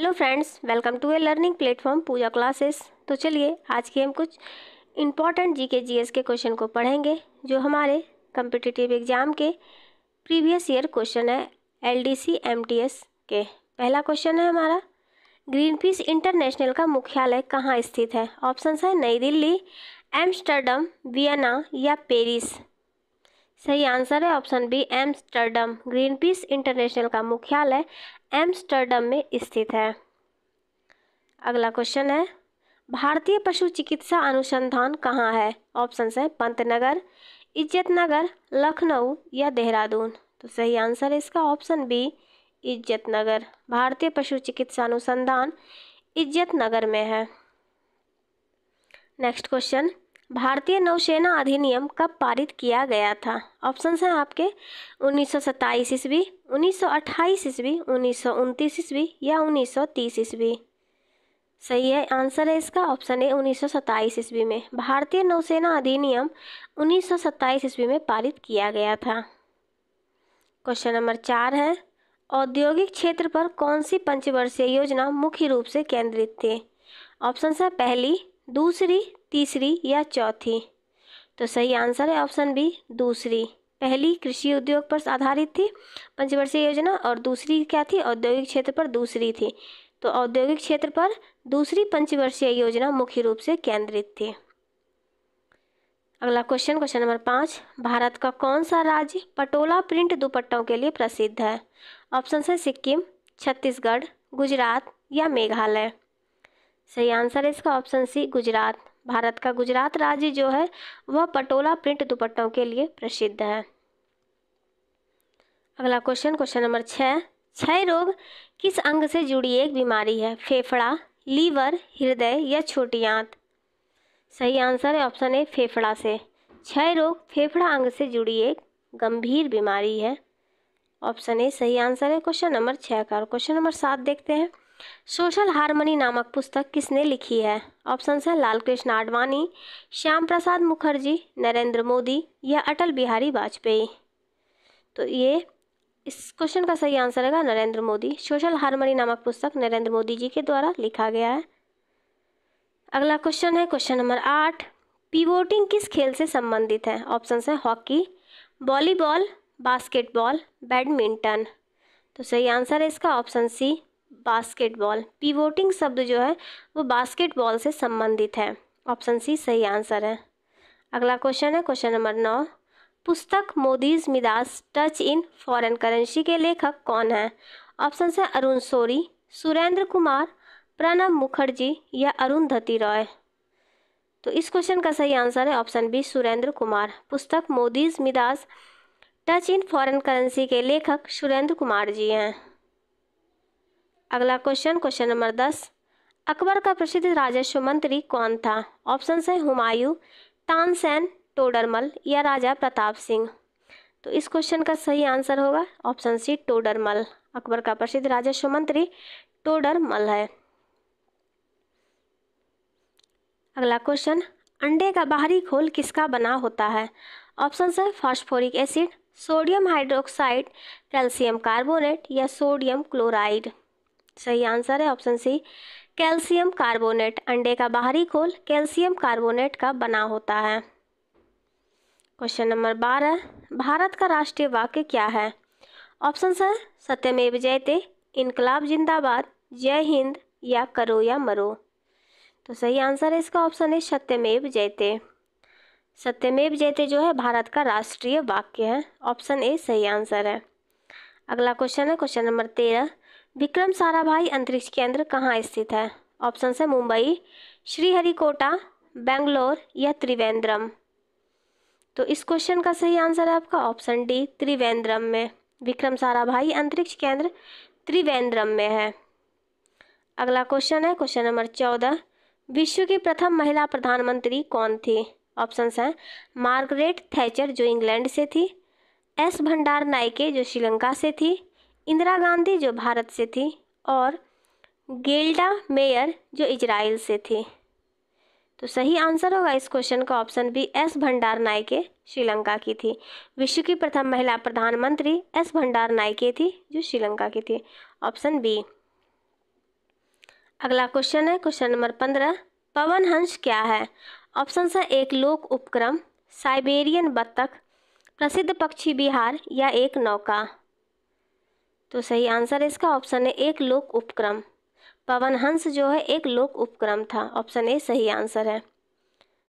hello friends welcome to a learning platform Pooja classes तो चलिए आज के हम कुछ इम्पॉर्टेंट जीके जीएस के क्वेश्चन को पढ़ेंगे जो हमारे कम्पिटिटिव एग्जाम के प्रीवियस ईयर क्वेश्चन है एलडीसी एमटीएस के पहला क्वेश्चन है हमारा ग्रीन पीस इंटरनेशनल का मुख्यालय कहाँ स्थित है ऑप्शन है नई दिल्ली एम्स्टर्डम वियना या पेरिस सही आंसर है option B Amsterdam Greenpeace international का मुख्यालय एम्स्टर्डम में स्थित है अगला क्वेश्चन है भारतीय पशु चिकित्सा अनुसंधान कहाँ है ऑप्शन है पंतनगर नगर लखनऊ या देहरादून तो सही आंसर है इसका ऑप्शन बी इज्जत नगर भारतीय पशु चिकित्सा अनुसंधान इज्जत नगर में है नेक्स्ट क्वेश्चन भारतीय नौसेना अधिनियम कब पारित किया गया था ऑप्शन हैं आपके उन्नीस सौ सत्ताईस ईस्वी उन्नीस सौ अट्ठाईस ईस्वी उन्नीस सौ उनतीस ईस्वी या उन्नीस सौ तीस ईस्वी सही है आंसर है इसका ऑप्शन ए उन्नीस सौ सत्ताईस ईस्वी में भारतीय नौसेना अधिनियम उन्नीस सौ सत्ताईस ईस्वी में पारित किया गया था क्वेश्चन नंबर चार है औद्योगिक क्षेत्र पर कौन सी पंचवर्षीय योजना मुख्य रूप से केंद्रित थी ऑप्शन है पहली दूसरी तीसरी या चौथी तो सही आंसर है ऑप्शन बी दूसरी पहली कृषि उद्योग पर आधारित थी पंचवर्षीय योजना और दूसरी क्या थी औद्योगिक क्षेत्र पर दूसरी थी तो औद्योगिक क्षेत्र पर दूसरी पंचवर्षीय योजना मुख्य रूप से केंद्रित थी अगला क्वेश्चन क्वेश्चन नंबर पाँच भारत का कौन सा राज्य पटोला प्रिंट दुपट्टों के लिए प्रसिद्ध है ऑप्शन है सिक्किम छत्तीसगढ़ गुजरात या मेघालय सही आंसर है इसका ऑप्शन सी गुजरात भारत का गुजरात राज्य जो है वह पटोला प्रिंट दुपट्टों के लिए प्रसिद्ध है अगला क्वेश्चन क्वेश्चन नंबर छः क्षय रोग किस अंग से जुड़ी एक बीमारी है फेफड़ा लीवर हृदय या छोटी आंत सही आंसर है ऑप्शन ए फेफड़ा से क्षय रोग फेफड़ा अंग से जुड़ी एक गंभीर बीमारी है ऑप्शन ए सही आंसर है क्वेश्चन नंबर छः का और क्वेश्चन नंबर सात देखते हैं सोशल हारमोनी नामक पुस्तक किसने लिखी है ऑप्शन है लाल कृष्ण आडवाणी श्याम प्रसाद मुखर्जी नरेंद्र मोदी या अटल बिहारी वाजपेयी तो ये इस क्वेश्चन का सही आंसर है नरेंद्र मोदी सोशल हारमोनी नामक पुस्तक नरेंद्र मोदी जी के द्वारा लिखा गया है अगला क्वेश्चन है क्वेश्चन नंबर आठ पीवोटिंग किस खेल से संबंधित है ऑप्शन है हॉकी वॉलीबॉल बास्केटबॉल बैडमिंटन तो सही आंसर है इसका ऑप्शन सी बास्केटबॉल पिवोटिंग शब्द जो है वो बास्केटबॉल से संबंधित है ऑप्शन सी सही आंसर है अगला क्वेश्चन है क्वेश्चन नंबर नौ पुस्तक Modi's Midas touch in foreign currency के लेखक कौन हैं ऑप्शन से अरुण सोरी सुरेंद्र कुमार प्रणब मुखर्जी या अरुण धती रॉय तो इस क्वेश्चन का सही आंसर है ऑप्शन बी सुरेंद्र कुमार पुस्तक Modi's Midas touch in foreign currency के लेखक सुरेंद्र कुमार जी हैं अगला क्वेश्चन क्वेश्चन नंबर दस अकबर का प्रसिद्ध राजस्व मंत्री कौन था ऑप्शन है हुमायूं तानसेन टोडरमल या राजा प्रताप सिंह तो इस क्वेश्चन का सही आंसर होगा ऑप्शन सी टोडरमल अकबर का प्रसिद्ध राजस्व मंत्री टोडरमल है अगला क्वेश्चन अंडे का बाहरी खोल किसका बना होता है ऑप्शन है phosphoric acid sodium hydroxide calcium carbonate या सोडियम क्लोराइड सही आंसर है ऑप्शन सी कैल्शियम कार्बोनेट अंडे का बाहरी खोल कैल्शियम कार्बोनेट का बना होता है क्वेश्चन नंबर बारह भारत का राष्ट्रीय वाक्य क्या है ऑप्शन है सत्यमेव जयते इनकलाब जिंदाबाद जय हिंद या करो या मरो तो सही आंसर है इसका ऑप्शन है सत्यमेव जयते सत्यमेव जयते जो है भारत का राष्ट्रीय वाक्य है ऑप्शन ए सही आंसर है अगला क्वेश्चन है क्वेश्चन नंबर तेरह विक्रम साराभाई अंतरिक्ष केंद्र कहाँ स्थित है ऑप्शन है मुंबई श्रीहरिकोटा बेंगलोर या त्रिवेंद्रम तो इस क्वेश्चन का सही आंसर है आपका ऑप्शन डी त्रिवेंद्रम में विक्रम साराभाई अंतरिक्ष केंद्र त्रिवेंद्रम में है अगला क्वेश्चन है क्वेश्चन नंबर चौदह विश्व की प्रथम महिला प्रधानमंत्री कौन थी ऑप्शंस हैं मार्गरेट थैचर जो इंग्लैंड से थी एस भंडार नाइके जो श्रीलंका से थी इंदिरा गांधी जो भारत से थी और गेल्डा मेयर जो इजराइल से थी तो सही आंसर होगा इस क्वेश्चन का option B S Bandaranaike Sri Lanka की थी विश्व की प्रथम महिला प्रधानमंत्री एस भंडार नायके थी जो श्रीलंका की थी ऑप्शन बी अगला क्वेश्चन है क्वेश्चन नंबर पंद्रह पवन हंस क्या है ऑप्शन सा एक लोक उपक्रम साइबेरियन बत्तख प्रसिद्ध पक्षी बिहार या एक नौका तो सही आंसर इसका ऑप्शन है एक लोक उपक्रम पवन हंस जो है एक लोक उपक्रम था ऑप्शन ए सही आंसर है